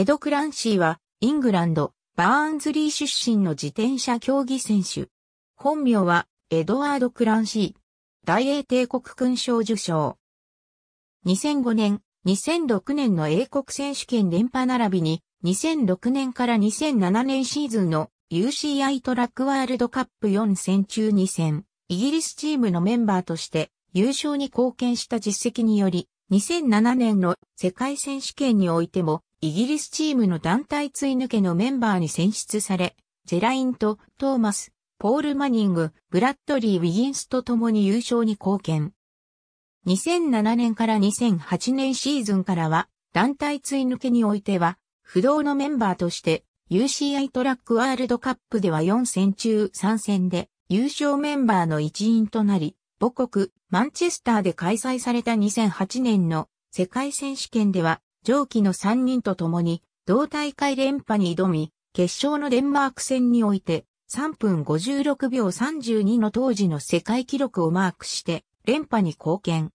エド・クランシーは、イングランド、バーンズリー出身の自転車競技選手。本名は、エドワード・クランシー。大英帝国勲章受章。2005年、2006年の英国選手権連覇並びに、2006年から2007年シーズンの UCI トラックワールドカップ4戦中2戦、イギリスチームのメンバーとして優勝に貢献した実績により、2007年の世界選手権においてもイギリスチームの団体追抜けのメンバーに選出され、ジェラインとトーマス、ポール・マニング、ブラッドリー・ウィギンスと共に優勝に貢献。2007年から2008年シーズンからは、団体追抜けにおいては、不動のメンバーとして、UCI トラックワールドカップでは4戦中3戦で、優勝メンバーの一員となり、母国、マンチェスターで開催された2008年の世界選手権では上記の3人と共に、同大会連覇に挑み、決勝のデンマーク戦において、3分56秒32の当時の世界記録をマークして、連覇に貢献。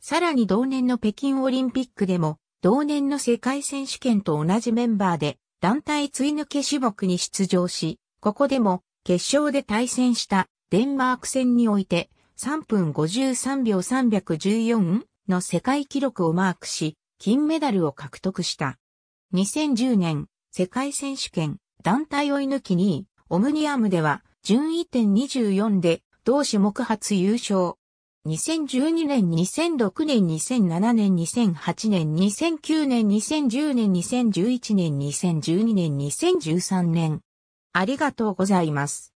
さらに同年の北京オリンピックでも、同年の世界選手権と同じメンバーで、団体追抜け種目に出場し、ここでも、決勝で対戦したデンマーク戦において、3分53秒314の世界記録をマークし、金メダルを獲得した。2010年、世界選手権、団体追い抜き2位、オムニアムでは、順位点24で、同種目初優勝。2012年、2006年、2007年、2008年、2009年、2010年、2011年、2012年、2013年。ありがとうございます。